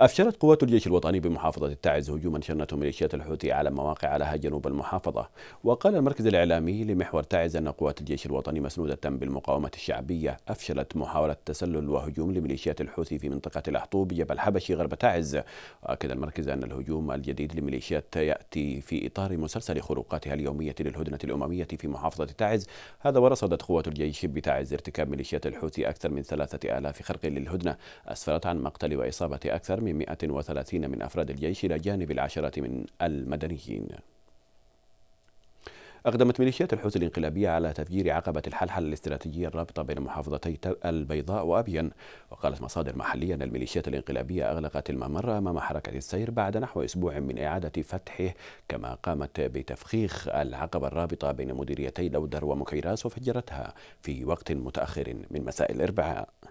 أفشلت قوات الجيش الوطني بمحافظة التعز هجوما شنته ميليشيات الحوثي على مواقع لها جنوب المحافظة وقال المركز الإعلامي لمحور تعز أن قوات الجيش الوطني مسنودة بالمقاومة الشعبية أفشلت محاولة تسلل وهجوم لميليشيات الحوثي في منطقة الأحطوب جبل حبشي غرب تعز وأكد المركز أن الهجوم الجديد لميليشيات يأتي في إطار مسلسل خروقاتها اليومية للهدنة الأممية في محافظة تعز هذا ورصدت قوات الجيش بتعز ارتكاب ميليشيات الحوثي أكثر من 3000 خرق للهدنة أسفرت عن مقتل وإصابة أكثر من 130 من أفراد الجيش إلى جانب العشرة من المدنيين أقدمت ميليشيات الحوثي الإنقلابية على تفجير عقبة الحلحل الاستراتيجية الرابطة بين محافظتي البيضاء وأبين وقالت مصادر محلية أن الميليشيات الإنقلابية أغلقت الممر أمام حركة السير بعد نحو أسبوع من إعادة فتحه كما قامت بتفخيخ العقبة الرابطة بين مديريتي لودر ومكيراس وفجرتها في وقت متأخر من مساء الأربعاء